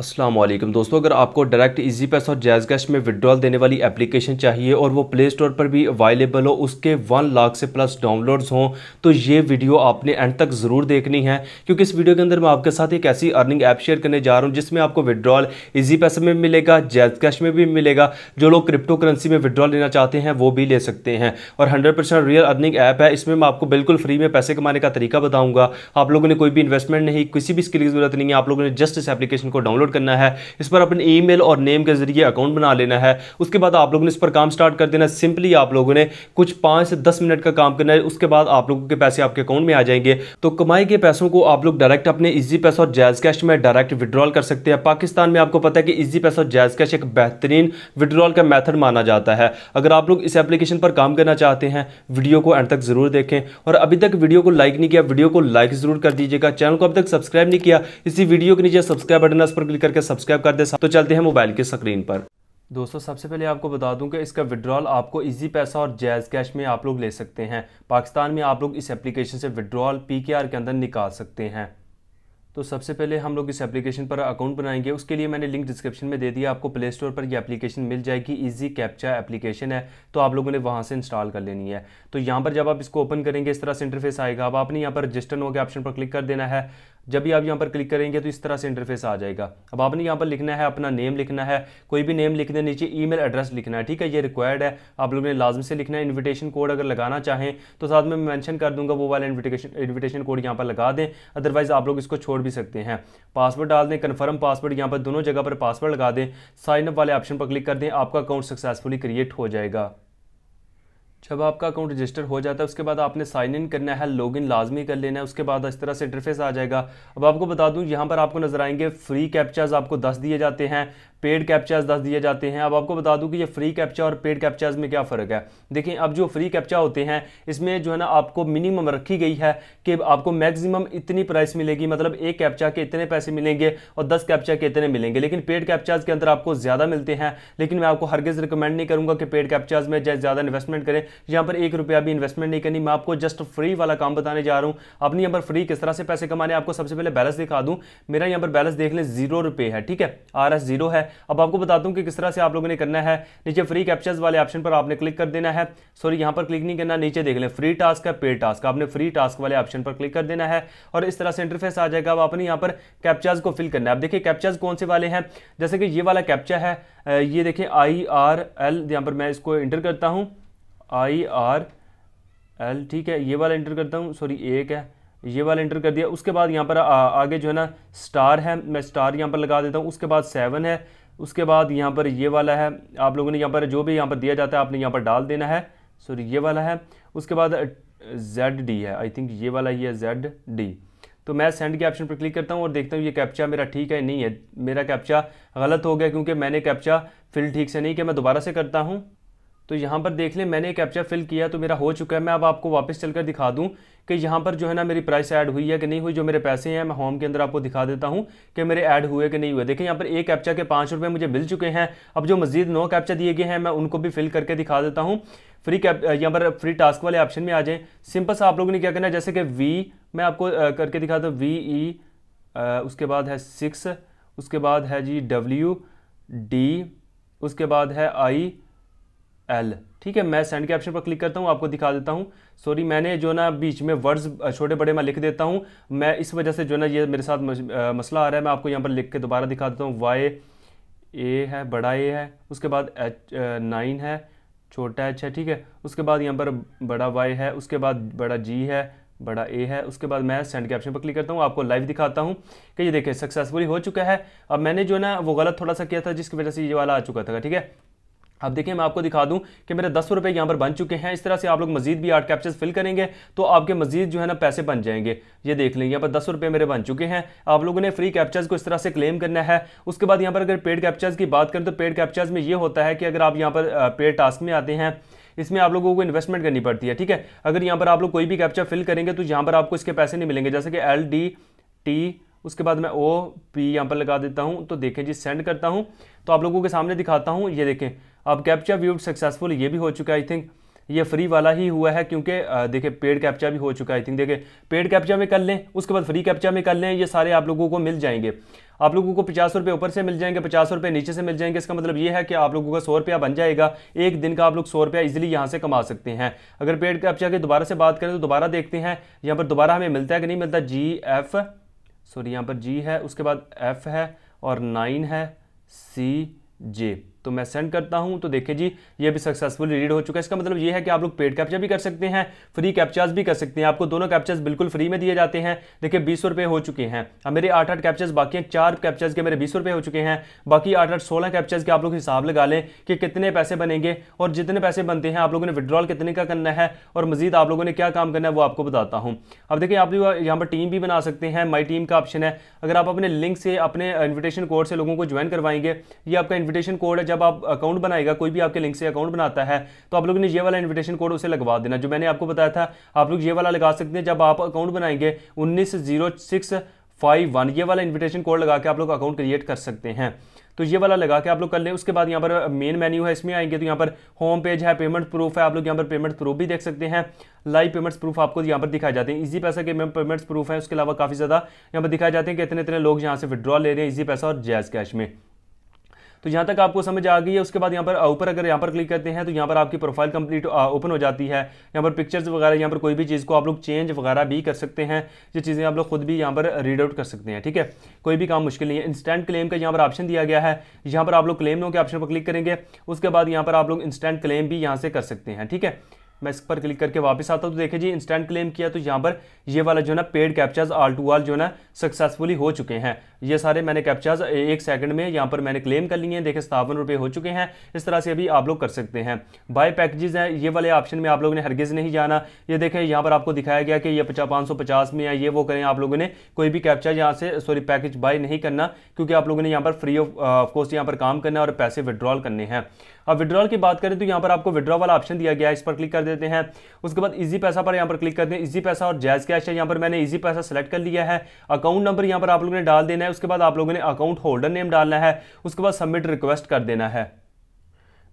असलम दोस्तों अगर आपको डायरेक्ट इजी पैसा और जैज़ कैश में विड्रॉल देने वाली एप्लीकेशन चाहिए और वो प्ले स्टोर पर भी अवेलेबल हो उसके वन लाख से प्लस डाउनलोड्स हों तो ये वीडियो आपने एंड तक ज़रूर देखनी है क्योंकि इस वीडियो के अंदर मैं आपके साथ एक ऐसी अर्निंग ऐप शेयर करने जा रहा हूँ जिसमें आपको विड्रॉल ईजी पैसे में मिलेगा जैज़ कैश में भी मिलेगा जो लोग क्रिप्टो करेंसी में विड्रॉल लेना चाहते हैं वो भी ले सकते हैं और हंड्रेड रियल अर्निंग ऐप है इसमें मैं आपको बिल्कुल फ्री में पैसे कमाने का तरीका बताऊँगा आप लोगों ने कोई भी इन्वेस्टमेंट नहीं किसी भी स्किल की जरूरत नहीं है आप लोगों ने जस्ट इस एप्लीकेशन को डाउनलोड डाउनलोड करना है इस पर अपने ई और नेम के जरिए अकाउंट बना लेना है उसके बाद आप लोगों ने इस पर काम स्टार्ट कर देना सिंपली आप लोगों ने कुछ पाँच से दस मिनट का काम करना है उसके बाद आप लोगों के पैसे आपके अकाउंट में आ जाएंगे तो कमाए गए पैसों को आप लोग डायरेक्ट अपने इजी पैसा और जैज कैश में डायरेक्ट विड्रॉल कर सकते हैं पाकिस्तान में आपको पता है कि इजी पैसा और जैज कैश एक बेहतरीन विड्रॉल का मेथड माना जाता है अगर आप लोग इस एप्लीकेशन पर काम करना चाहते हैं वीडियो को एंड तक जरूर देखें और अभी तक वीडियो को लाइक नहीं किया वीडियो को लाइक जरूर कर दीजिएगा चैनल को अभी तक सब्सक्राइब नहीं किया इसी वीडियो के नीचे सब्सक्राइब बटन पर क्लिक क्लिक करके सब्सक्राइब कर दे तो चलते हैं मोबाइल की स्क्रीन पर दोस्तों सबसे पहले आपको बता दूं कि इसका विड्रॉल आपको इजी पैसा और जैज़ कैश में आप लोग ले सकते हैं पाकिस्तान में आप लोग इस एप्लीकेशन से विड्रॉल पी के अंदर निकाल सकते हैं तो सबसे पहले हम लोग इस एप्लीकेशन पर अकाउंट बनाएंगे उसके लिए मैंने लिंक डिस्क्रिप्शन में दे दिया आपको प्ले स्टोर पर यह एप्लीकेशन मिल जाएगी इजी कैप्चा एप्लीकेशन है तो आप लोगों ने वहाँ से इंस्टॉल कर लेनी है तो यहाँ पर जब आप इसको ओपन करेंगे इस तरह से इंटरफेस आएगा अब आपने यहाँ पर रजिस्टर नो के ऑप्शन पर क्लिक कर देना है जब भी आप यहाँ पर क्लिक करेंगे तो इस तरह से इंटरफेस आ जाएगा अब आपने यहाँ पर लिखना है अपना नेम लिखना है कोई भी नेम लिखने नीचे ईमेल एड्रेस लिखना है ठीक है ये रिक्वायर्ड है आप लोगों ने लाजम से लिखना है इन्विटेशन कोड अगर लगाना चाहें तो साथ में मैंशन कर दूंगा वो वाला इन्विटेशन इन्विटेशन कोड यहाँ पर लगा दें अदरवाइज आप लोग इसको छोड़ भी सकते हैं पासवर्ड डाल दें कन्फर्म पासवर्ड यहाँ पर दोनों जगह पर पासवर्ड लगा दें साइनअप वाले ऑप्शन पर क्लिक कर दें आपका अकाउंट सक्सेसफुली क्रिएट हो जाएगा जब आपका अकाउंट रजिस्टर हो जाता है उसके बाद आपने साइन इन करना है लॉगिन लाजमी कर लेना है उसके बाद इस तरह से इंटरफेस आ जाएगा अब आपको बता दूं यहाँ पर आपको नजर आएंगे फ्री कैप्चर्स आपको दस दिए जाते हैं पेड कैप्चाज दस दिए जाते हैं अब आपको बता दूं कि ये फ्री कैप्चा और पेड कैप्चाज में क्या फ़र्क है देखिए अब जो फ्री कैप्चा होते हैं इसमें जो है ना आपको मिनिमम रखी गई है कि आपको मैक्सिमम इतनी प्राइस मिलेगी मतलब एक कैप्चा के इतने पैसे मिलेंगे और दस कैप्चा के इतने मिलेंगे लेकिन पेड कैप्चाज के अंदर आपको ज़्यादा मिलते हैं लेकिन मैं आपको हरगेज़ रिकमेंड नहीं करूँगा कि पेड कैप्चाज में जैसे ज़्यादा इन्वेस्टमेंट करें यहाँ पर एक रुपया भी इन्वेस्टमेंट नहीं करनी मैं आपको जस्ट फ्री वाला काम बताने जा रहा हूँ अपनी यहाँ पर फ्री किस तरह से पैसे कमाने आपको सबसे पहले बैलेंस दिखा दूँ मेरा यहाँ पर बैलेंस देख लें जीरो रुपये है ठीक है आर एस जीरो है अब आपको बताता दूं कि किस तरह से आप लोगों ने करना है नीचे फ्री कैप्चर्स वाले ऑप्शन पर आपने क्लिक कर देना है सॉरी यहाँ पर क्लिक नहीं करना नीचे देख लें फ्री टास्क है पेड टास्क आपने फ्री टास्क वाले ऑप्शन पर क्लिक कर देना है और इस तरह से इंटरफेस आ जाएगा अब आपने यहाँ पर कैप्चर्स को फिल करना है अब देखिए कैप्चर्स कौन से वाले हैं जैसे कि ये वाला कैप्चा है ये देखिए आई आर एल यहाँ पर मैं इसको इंटर करता हूँ आई आर एल ठीक है ये वाला इंटर करता हूँ सॉरी एक है ये वाला इंटर कर दिया उसके बाद यहाँ पर आ, आगे जो है ना स्टार है मैं स्टार यहाँ पर लगा देता हूँ उसके बाद सेवन है उसके बाद यहाँ पर ये वाला है आप लोगों ने यहाँ पर जो भी यहाँ पर दिया जाता है आपने यहाँ पर डाल देना है सॉरी ये वाला है उसके बाद जेड डी है आई थिंक ये वाला ही है जेड डी तो मैं सेंड के ऑप्शन पर क्लिक करता हूँ और देखता हूँ ये कैप्चा मेरा ठीक है नहीं है मेरा कैप्चा गलत हो गया क्योंकि मैंने कैप्चा फिल ठीक से नहीं किया मैं दोबारा से करता हूँ तो यहाँ पर देख लें मैंने कैप्चा फिल किया तो मेरा हो चुका है मैं अब आपको वापस चलकर दिखा दूँ कि यहाँ पर जो है ना मेरी प्राइस ऐड हुई है कि नहीं हुई जो मेरे पैसे हैं मैं होम के अंदर आपको दिखा देता हूँ कि मेरे ऐड हुए कि नहीं हुए देखिए यहाँ पर एक कैप्चा के पाँच रुपये मुझे मिल चुके हैं अब जो मजीद नौ कैप्चा दिए गए हैं मैं उनको भी फिल करके दिखा देता हूँ फ्री कैप यहाँ पर फ्री टास्क वाले ऑप्शन में आ जाएँ सिंपल सा आप लोगों ने क्या करना है जैसे कि वी मैं आपको करके दिखाता हूँ वी ई e, उसके बाद है सिक्स उसके बाद है जी डब्ल्यू डी उसके बाद है आई एल ठीक है मैं सेंड के ऑप्शन पर क्लिक करता हूँ आपको दिखा देता हूँ सॉरी मैंने जो ना बीच में वर्ड्स छोटे बड़े मैं लिख देता हूँ मैं इस वजह से जो ना ये मेरे साथ मसला आ रहा है मैं आपको यहाँ पर लिख के दोबारा दिखा देता हूँ वाई ए है बड़ा ए है उसके बाद एच नाइन है छोटा एच है ठीक है उसके बाद यहाँ पर बड़ा वाई है उसके बाद बड़ा जी है बड़ा ए है उसके बाद मैं सेंड के ऑप्शन पर क्लिक करता हूँ आपको लाइव दिखाता हूँ कि ये देखिए सक्सेसफुली हो चुका है अब मैंने जो ना वो गलत थोड़ा सा किया था जिसकी वजह से ये वाला आ चुका था ठीक है अब देखिए मैं आपको दिखा दूं कि मेरे दस रुपये यहाँ पर बन चुके हैं इस तरह से आप लोग मजीद भी आर्ट कैप्चर्स फिल करेंगे तो आपके मजीद जो है ना पैसे बन जाएंगे ये देख लें यहाँ पर दस रुपये मेरे बन चुके हैं आप लोगों ने फ्री कैप्चर्स को इस तरह से क्लेम करना है उसके बाद यहाँ पर अगर पेड कैप्चर्स की बात करें तो पेड कैप्चर्स में ये होता है कि अगर आप यहाँ पर पेड टास्क में आते हैं इसमें आप लोगों को इन्वेस्टमेंट करनी पड़ती है ठीक है अगर यहाँ पर आप लोग कोई भी कैप्चर फिल करेंगे तो यहाँ पर आपको इसके पैसे नहीं मिलेंगे जैसे कि एल डी टी उसके बाद मैं ओ पी यहाँ पर लगा देता हूँ तो देखें जी सेंड करता हूँ तो आप लोगों के सामने दिखाता हूँ ये देखें अब कैप्चा व्यूड सक्सेसफुल ये भी हो चुका है आई थिंक ये फ्री वाला ही हुआ है क्योंकि देखिए पेड कैप्चा भी हो चुका है आई थिंक देखिए पेड कैप्चा में कर लें उसके बाद फ्री कैप्चा में कर लें ये सारे आप लोगों को मिल जाएंगे आप लोगों को पचास रुपये ऊपर से मिल जाएंगे पचास रुपये नीचे से मिल जाएंगे इसका मतलब ये है कि आप लोगों का सौ रुपया बन जाएगा एक दिन का आप लोग सौ रुपया इजिली यहाँ से कमा सकते हैं अगर पेड कैप्चा की दोबारा से बात करें तो दोबारा देखते हैं यहाँ पर दोबारा हमें मिलता है कि नहीं मिलता जी एफ सॉरी यहाँ पर जी है उसके बाद एफ है और नाइन है सी जे तो मैं सेंड करता हूं तो देखिए जी ये भी सक्सेसफुली रीड हो चुका है इसका मतलब ये है कि आप लोग पेड कैप्चा भी कर सकते हैं फ्री कैप्चर्स भी कर सकते हैं आपको दोनों कैप्चर्स बिल्कुल फ्री में दिए जाते हैं देखिए बीस रुपये हो चुके हैं अब मेरे आठ आठ कैप्चर्स बाकी हैं चार कैप्चर्स के मेरे बीस रुपये हो चुके हैं बाकी आठ आठ सोलह कैप्चर्स के आप लोग हिसाब लगा लें कि कितने पैसे बनेंगे और जितने पैसे बनते हैं आप लोगों ने विड्रॉल कितने का करना है और मजीद आप लोगों ने क्या काम करना है वो आपको बताता हूँ अब देखिए आप यहाँ पर टीम भी बना सकते हैं माई टीम का ऑप्शन है अगर आप अपने लिंक से अपने इन्विटेशन कोड से लोगों को ज्वाइन करवाएंगे ये आपका इन्विटेशन कोड है जब आप अकाउंट बनाएगा कोई भी आपके लिंक से अकाउंट बनाता है तो आप लोगों ने ये वाला इन्विटेशन कोड उसे लगवा देना जो मैंने आपको बताया था आप लोग ये वाला लगा सकते हैं जब आप अकाउंट बनाएंगे उन्नीस फाइव वन ये वाला इनविटेशन कोड लगा के आप लोग अकाउंट क्रिएट कर सकते हैं तो ये वाला लगा के आप लोग कर लें उसके बाद यहाँ पर मेन uh, मेन्यू है इसमें आएंगे तो यहाँ पर होम पेज है पेमेंट प्रूफ है आप लोग यहाँ पर पेमेंट प्रूफ भी देख सकते हैं लाइव पेमेंट्स प्रूफ आपको यहाँ पर दिखाए जाते हैं इजी पैसा के पेमेंट्स प्रूफ है उसके अलावा काफ़ी ज़्यादा यहाँ पर दिखाए जाते हैं कि इतने इतने लोग यहाँ से विद्रॉ ले रहे हैं इजी पैसा और जैज़ कैश में तो यहाँ तक आपको समझ आ गई है उसके बाद यहाँ पर ऊपर अगर यहाँ पर क्लिक करते हैं तो यहाँ पर आपकी प्रोफाइल कंप्लीट ओपन हो जाती है यहाँ पर पिक्चर्स वगैरह यहाँ पर कोई भी चीज़ को आप लोग चेंज वगैरह भी कर सकते हैं ये चीज़ें आप लोग खुद भी यहाँ पर रीड आउट कर सकते हैं ठीक है कोई भी काम मुश्किल नहीं है इंस्टेंट क्लेम का यहाँ पर ऑप्शन दिया गया है यहाँ पर आप लोग क्लेम नो के ऑप्शन पर क्लिक करेंगे उसके बाद यहाँ पर आप लोग इंस्टेंट क्लेम भी यहाँ से कर सकते हैं ठीक है मैं इस पर क्लिक करके वापस आता हूँ तो देखिए जी इंस्टेंट क्लेम किया तो यहाँ पर ये वाला जो है ना paid captchas all to all जो है ना सक्सेसफुली हो चुके हैं ये सारे मैंने कैप्चाज एक सेकंड में यहाँ पर मैंने क्लेम कर लिए हैं देखिए सतावन रुपये हो चुके हैं इस तरह से अभी आप लोग कर सकते हैं बाय पैकेजेस हैं ये वाले ऑप्शन में आप लोगों ने हरगिज़ नहीं जाना ये देखें यहाँ पर आपको दिखाया गया कि ये पचास पाँच में है ये वो करें आप लोगों ने कोई भी कैप्चा यहाँ से सॉरी पैकेज बाय नहीं करना क्योंकि आप लोगों ने यहाँ पर फ्री ऑफ कोर्स यहाँ पर काम करना और पैसे विड्रॉल करने हैं अब विड्रॉल की बात करें तो यहाँ पर आपको विड्रॉ वाला ऑप्शन दिया गया है इस पर क्लिक कर देते हैं उसके बाद इजी पैसा पर यहाँ पर क्लिक करते हैं इजी पैसा और जैज कैश है यहाँ पर मैंने इजी पैसा सेलेक्ट कर लिया है अकाउंट नंबर यहाँ पर आप लोगों ने डाल देना है उसके बाद आप लोगों ने अकाउंट होल्डर नेम डालना है उसके बाद सबमिट रिक्वेस्ट कर देना है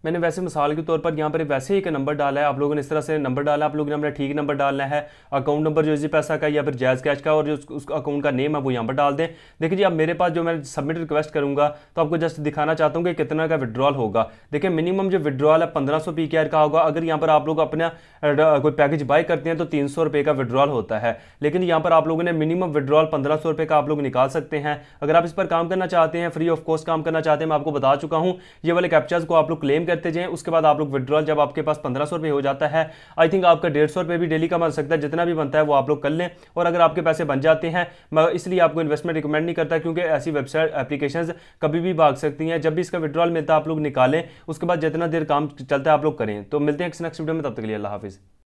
मैंने वैसे मिसाल के तौर पर यहाँ पर वैसे ही एक नंबर डाला है आप लोगों ने इस तरह से नंबर डाला आप लोगों ने अपना ठीक नंबर डालना है अकाउंट नंबर जो जी पैसा का या फिर जैज़ कैश का और जो उस अकाउंट का नेम है वो यहाँ पर डाल दें देखिए जी अब मेरे पास जो मैं सबमिट रिक्वेस्ट करूँगा तो आपको जस्ट दिखाना चाहता हूँ कि कितना का विड्रॉल होगा देखिए मिनिमम जो विड्रॉल है पंद्रह सौ पी का होगा अगर यहाँ पर आप लोग अपना कोई पैकेज बाय करते हैं तो तीन सौ का विड्रॉल होता है लेकिन यहाँ पर आप लोगों ने मिनिमम विड्रॉल पंद्रह सौ का आप लोग निकाल सकते हैं अगर आप इस पर काम करना चाहते हैं फ्री ऑफ कॉस्ट काम करना चाहते हैं मैं आपको बता चुका हूँ ये वाले कैप्चर्स को आप लोग क्लेम करते जाएं उसके बाद आप लोग विड्रॉल जब आपके पास पंद्रह सौ रुपये हो जाता है आई थिंक आपका डेढ़ सौ रुपये भी डेली का बन सकता है जितना भी बनता है वो आप लोग कर लें और अगर आपके पैसे बन जाते हैं इसलिए आपको इन्वेस्टमेंट रिकमेंड नहीं करता क्योंकि ऐसी वेबसाइट एप्लीकेशन कभी भी भाग सकती हैं जब भी इसका विड्रॉल मिलता है आप लोग निकालें उसके बाद जितना देर काम चलता है आप लोग करें तो मिलते हैं नेक्स्ट वीडियो में तब तक के लिए अल्लाह हाफिज़